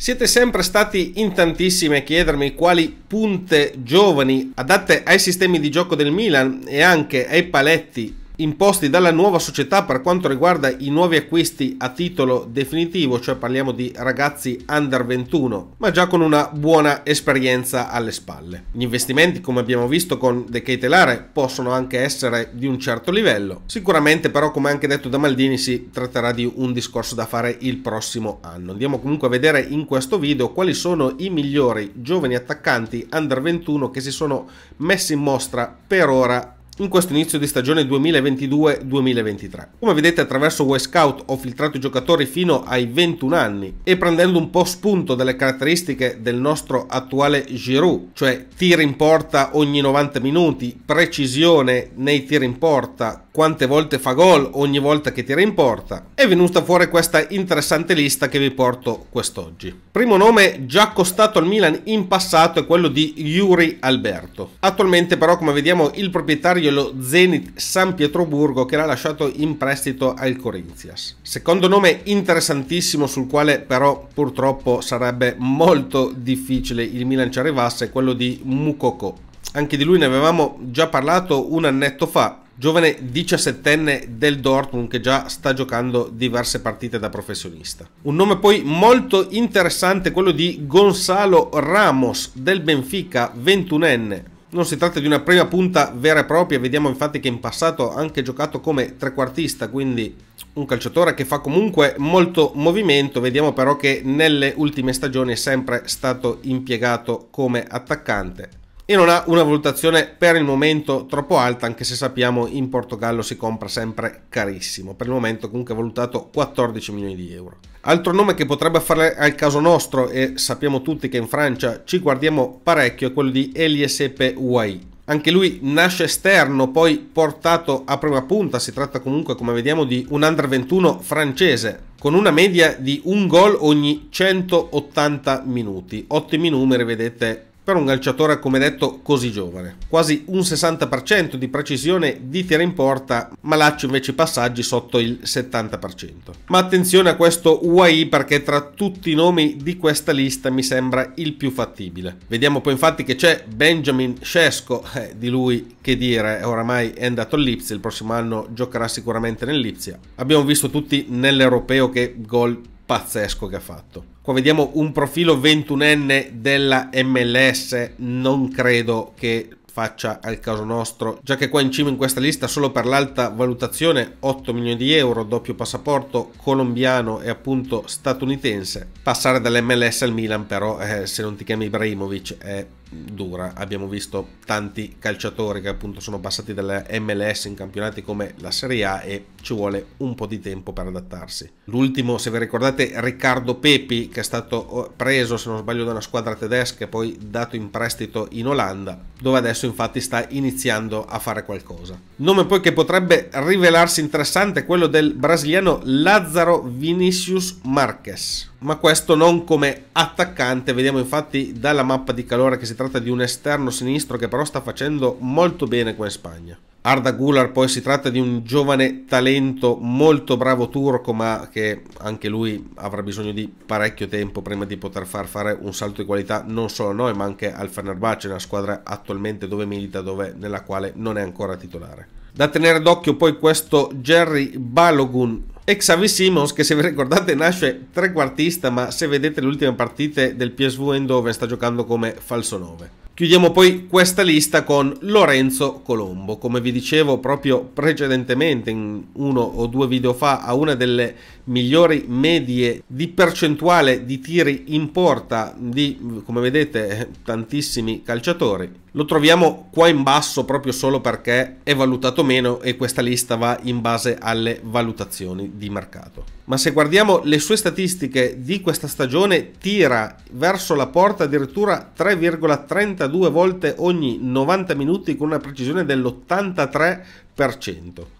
Siete sempre stati in tantissimi a chiedermi quali punte giovani adatte ai sistemi di gioco del Milan e anche ai paletti imposti dalla nuova società per quanto riguarda i nuovi acquisti a titolo definitivo, cioè parliamo di ragazzi under 21, ma già con una buona esperienza alle spalle. Gli investimenti, come abbiamo visto con De Keitelare, possono anche essere di un certo livello. Sicuramente però, come anche detto da Maldini, si tratterà di un discorso da fare il prossimo anno. Andiamo comunque a vedere in questo video quali sono i migliori giovani attaccanti under 21 che si sono messi in mostra per ora in questo inizio di stagione 2022-2023. Come vedete attraverso Wescout ho filtrato i giocatori fino ai 21 anni e prendendo un po' spunto dalle caratteristiche del nostro attuale Giroud, cioè tiri in porta ogni 90 minuti, precisione nei tiri in porta, quante volte fa gol ogni volta che tira in porta, è venuta fuori questa interessante lista che vi porto quest'oggi. Primo nome già costato al Milan in passato è quello di Yuri Alberto. Attualmente però come vediamo il proprietario è lo Zenit San Pietroburgo che l'ha lasciato in prestito al Corinthians. Secondo nome interessantissimo sul quale però purtroppo sarebbe molto difficile il Milan ci arrivasse è quello di Mukoko. Anche di lui ne avevamo già parlato un annetto fa giovane 17enne del Dortmund che già sta giocando diverse partite da professionista. Un nome poi molto interessante quello di Gonzalo Ramos del Benfica, 21enne. Non si tratta di una prima punta vera e propria, vediamo infatti che in passato ha anche giocato come trequartista, quindi un calciatore che fa comunque molto movimento, vediamo però che nelle ultime stagioni è sempre stato impiegato come attaccante e non ha una valutazione per il momento troppo alta, anche se sappiamo in Portogallo si compra sempre carissimo, per il momento comunque valutato 14 milioni di euro. Altro nome che potrebbe fare al caso nostro e sappiamo tutti che in Francia ci guardiamo parecchio è quello di Eliesepe Wai. Anche lui nasce esterno, poi portato a prima punta, si tratta comunque come vediamo di un under 21 francese, con una media di un gol ogni 180 minuti. Ottimi numeri, vedete per un calciatore come detto così giovane. Quasi un 60% di precisione di tira in porta, Malaccio invece passaggi sotto il 70%. Ma attenzione a questo UAI perché tra tutti i nomi di questa lista mi sembra il più fattibile. Vediamo poi infatti che c'è Benjamin Scesco, eh, di lui che dire, oramai è andato all'Ipsia, il prossimo anno giocherà sicuramente nell'Ipsia. Abbiamo visto tutti nell'europeo che gol pazzesco che ha fatto. Qua vediamo un profilo 21enne della MLS, non credo che faccia al caso nostro, già che qua in cima in questa lista solo per l'alta valutazione 8 milioni di euro, doppio passaporto colombiano e appunto statunitense. Passare dall'MLS al Milan però, eh, se non ti chiami Ibrahimovic, è dura. Abbiamo visto tanti calciatori che appunto sono passati dalla MLS in campionati come la Serie A e ci vuole un po' di tempo per adattarsi. L'ultimo, se vi ricordate, Riccardo Pepi che è stato oh, preso, se non sbaglio, da una squadra tedesca e poi dato in prestito in Olanda, dove adesso infatti sta iniziando a fare qualcosa. Nome poi che potrebbe rivelarsi interessante è quello del brasiliano Lazzaro Vinicius Marques ma questo non come attaccante, vediamo infatti dalla mappa di calore che si tratta di un esterno sinistro che però sta facendo molto bene qua in Spagna. Arda Gular poi si tratta di un giovane talento molto bravo turco ma che anche lui avrà bisogno di parecchio tempo prima di poter far fare un salto di qualità non solo a noi ma anche al Fenerbahce, una squadra attualmente dove milita, dove, nella quale non è ancora titolare. Da tenere d'occhio poi questo Jerry Balogun e Xavi Simons, che se vi ricordate nasce trequartista, ma se vedete le ultime partite del PSV Eindhoven sta giocando come falso 9. Chiudiamo poi questa lista con Lorenzo Colombo. Come vi dicevo proprio precedentemente, in uno o due video fa, ha una delle migliori medie di percentuale di tiri in porta di, come vedete, tantissimi calciatori lo troviamo qua in basso proprio solo perché è valutato meno e questa lista va in base alle valutazioni di mercato. Ma se guardiamo le sue statistiche di questa stagione, tira verso la porta addirittura 3,32 volte ogni 90 minuti con una precisione dell'83%.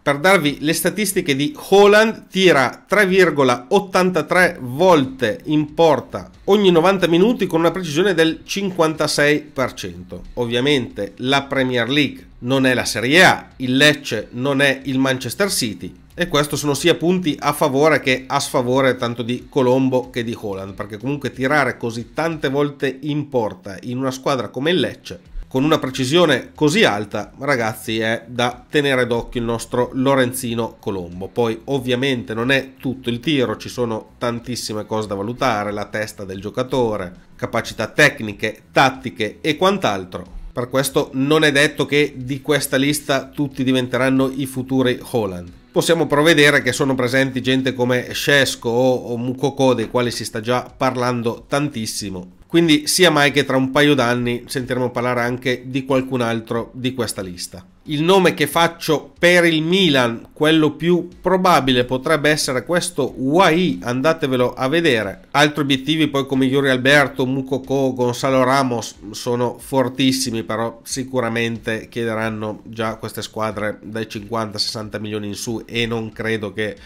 Per darvi le statistiche di Holland, tira 3,83 volte in porta ogni 90 minuti con una precisione del 56%. Ovviamente la Premier League non è la Serie A, il Lecce non è il Manchester City, e questo sono sia punti a favore che a sfavore tanto di Colombo che di Holland perché comunque tirare così tante volte in porta in una squadra come il Lecce con una precisione così alta, ragazzi, è da tenere d'occhio il nostro Lorenzino Colombo. Poi ovviamente non è tutto il tiro, ci sono tantissime cose da valutare, la testa del giocatore, capacità tecniche, tattiche e quant'altro. Per questo non è detto che di questa lista tutti diventeranno i futuri Holland possiamo provvedere che sono presenti gente come Scesco o Mukoko, dei quali si sta già parlando tantissimo. Quindi sia mai che tra un paio d'anni sentiremo parlare anche di qualcun altro di questa lista il nome che faccio per il Milan, quello più probabile potrebbe essere questo UAI, andatevelo a vedere. Altri obiettivi poi come Yuri Alberto, Mukoko, Gonzalo Ramos sono fortissimi, però sicuramente chiederanno già queste squadre dai 50-60 milioni in su e non credo che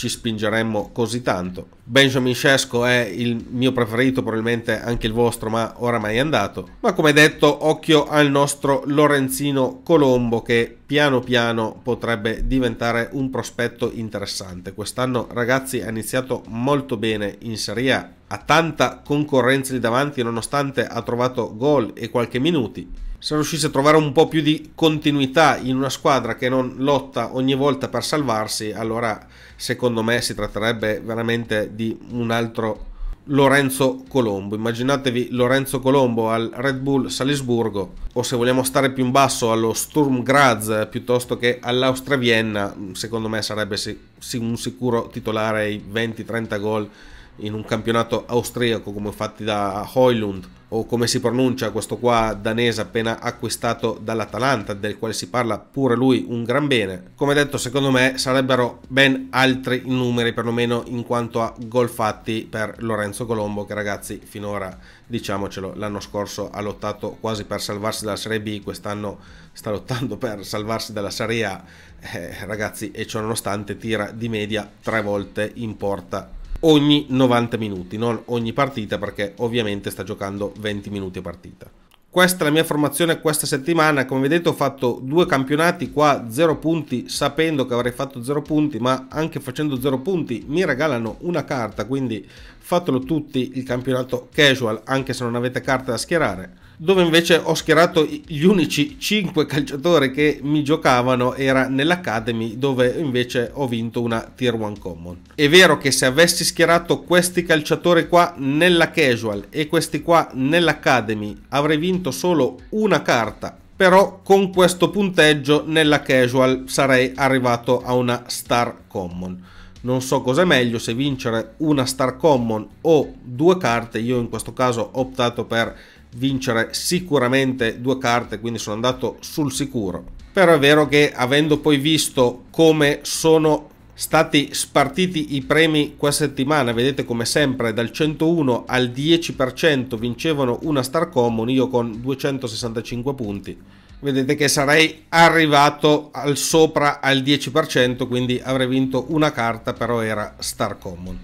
ci spingeremmo così tanto. Benjamin Cesco è il mio preferito, probabilmente anche il vostro, ma oramai è andato. Ma come detto, occhio al nostro Lorenzino Colombo che piano piano potrebbe diventare un prospetto interessante. Quest'anno, ragazzi, ha iniziato molto bene in Serie A, ha tanta concorrenza lì davanti nonostante ha trovato gol e qualche minuti se riuscisse a trovare un po' più di continuità in una squadra che non lotta ogni volta per salvarsi, allora secondo me si tratterebbe veramente di un altro Lorenzo Colombo. Immaginatevi Lorenzo Colombo al Red Bull Salisburgo o se vogliamo stare più in basso allo Sturm Graz piuttosto che all'Austria Vienna, secondo me sarebbe un sicuro titolare ai 20-30 gol in un campionato austriaco come fatti da Hoylund o come si pronuncia questo qua danese appena acquistato dall'Atalanta del quale si parla pure lui un gran bene come detto secondo me sarebbero ben altri numeri perlomeno in quanto a gol fatti per Lorenzo Colombo che ragazzi finora diciamocelo l'anno scorso ha lottato quasi per salvarsi dalla Serie B quest'anno sta lottando per salvarsi dalla Serie A eh, ragazzi e ciononostante tira di media tre volte in porta ogni 90 minuti, non ogni partita perché ovviamente sta giocando 20 minuti a partita. Questa è la mia formazione questa settimana, come vedete ho fatto due campionati qua 0 punti sapendo che avrei fatto 0 punti ma anche facendo 0 punti mi regalano una carta quindi fatelo tutti il campionato casual anche se non avete carte da schierare dove invece ho schierato gli unici 5 calciatori che mi giocavano era nell'Academy dove invece ho vinto una Tier 1 Common. È vero che se avessi schierato questi calciatori qua nella Casual e questi qua nell'Academy avrei vinto solo una carta però con questo punteggio nella Casual sarei arrivato a una Star Common. Non so cos'è meglio se vincere una Star Common o due carte, io in questo caso ho optato per vincere sicuramente due carte, quindi sono andato sul sicuro. Però è vero che avendo poi visto come sono stati spartiti i premi questa settimana, vedete come sempre dal 101 al 10% vincevano una Star Common, io con 265 punti. Vedete che sarei arrivato al sopra al 10%, quindi avrei vinto una carta, però era Star Common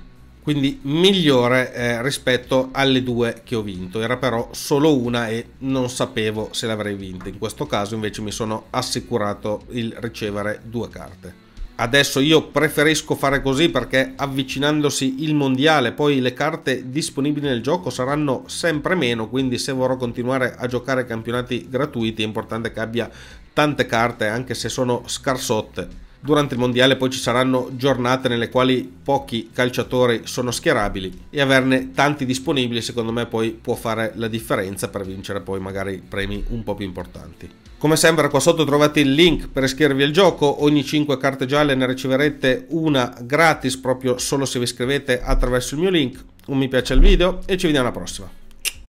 quindi migliore eh, rispetto alle due che ho vinto. Era però solo una e non sapevo se l'avrei vinta. In questo caso invece mi sono assicurato il ricevere due carte. Adesso io preferisco fare così perché avvicinandosi il mondiale poi le carte disponibili nel gioco saranno sempre meno, quindi se vorrò continuare a giocare campionati gratuiti è importante che abbia tante carte anche se sono scarsotte Durante il mondiale poi ci saranno giornate nelle quali pochi calciatori sono schierabili e averne tanti disponibili secondo me poi può fare la differenza per vincere poi magari premi un po' più importanti. Come sempre qua sotto trovate il link per iscrivervi al gioco, ogni 5 carte gialle ne riceverete una gratis proprio solo se vi iscrivete attraverso il mio link. Un mi piace al video e ci vediamo alla prossima.